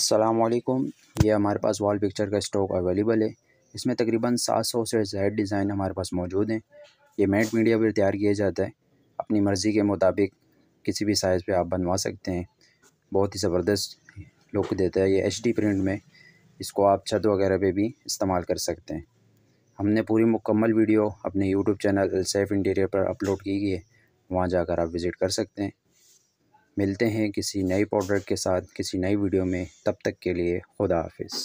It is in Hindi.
असलकुम ये हमारे पास वॉल पिक्चर का स्टॉक अवेलेबल है इसमें तकरीबन 700 से ज़ायद डिज़ाइन हमारे पास मौजूद हैं ये मेट मीडिया पर तैयार किया जाता है अपनी मर्ज़ी के मुताबिक किसी भी साइज़ पे आप बनवा सकते हैं बहुत ही ज़बरदस्त लुक देता है ये एच प्रिंट में इसको आप छत वगैरह पे भी इस्तेमाल कर सकते हैं हमने पूरी मुकम्मल वीडियो अपने यूट्यूब चैनल सेफ़ इंटीरियर पर अपलोड की गई है वहाँ जाकर आप विज़िट कर सकते हैं मिलते हैं किसी नए प्रोडक्ट के साथ किसी नई वीडियो में तब तक के लिए खुदा हाफिज़